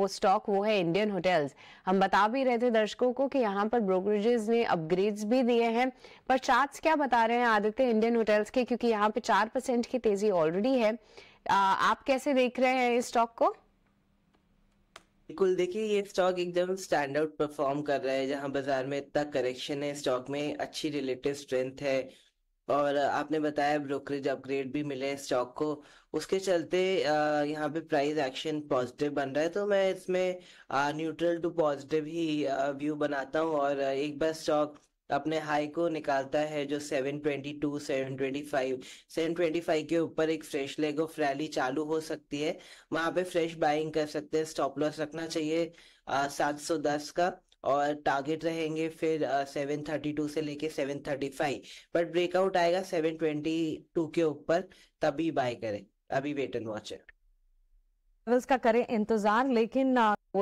वो स्टॉक वो है इंडियन होटल्स हम बता भी रहे थे दर्शकों को कि यहाँ पर ब्रोकरेजेस ने अपग्रेड्स भी दिए हैं पर चार्ट्स क्या बता रहे हैं आदित्य इंडियन होटल्स के क्योंकि यहाँ पे चार परसेंट की तेजी ऑलरेडी है आ, आप कैसे देख रहे हैं इस स्टॉक को बिल्कुल देखिए ये स्टॉक एकदम स्टैंड आउट परफॉर्म कर रहा है जहां बाजार में इतना करेक्शन है स्टॉक में अच्छी रिलेटिव स्ट्रेंथ है और आपने बताया ब्रोकरेज अपग्रेड भी मिले स्टॉक को उसके चलते यहाँ पे प्राइस एक्शन पॉजिटिव बन रहा है तो मैं इसमें न्यूट्रल टू पॉजिटिव ही व्यू बनाता हूँ और एक बार स्टॉक अपने हाई को निकालता है जो 722, 725, 725 के ऊपर एक फ्रेश लेग ऑफ रैली चालू हो सकती है वहां पे फ्रेश बाइंग कर सकते हैं स्टॉप लॉस रखना चाहिए सात सौ दस का और टारगेट रहेंगे फिर सेवन थर्टी टू से लेके seven thirty five but breakout आएगा सेवन ट्वेंटी टू के ऊपर तभी बाय करें अभी वेट एंड वॉच है का करें इंतजार लेकिन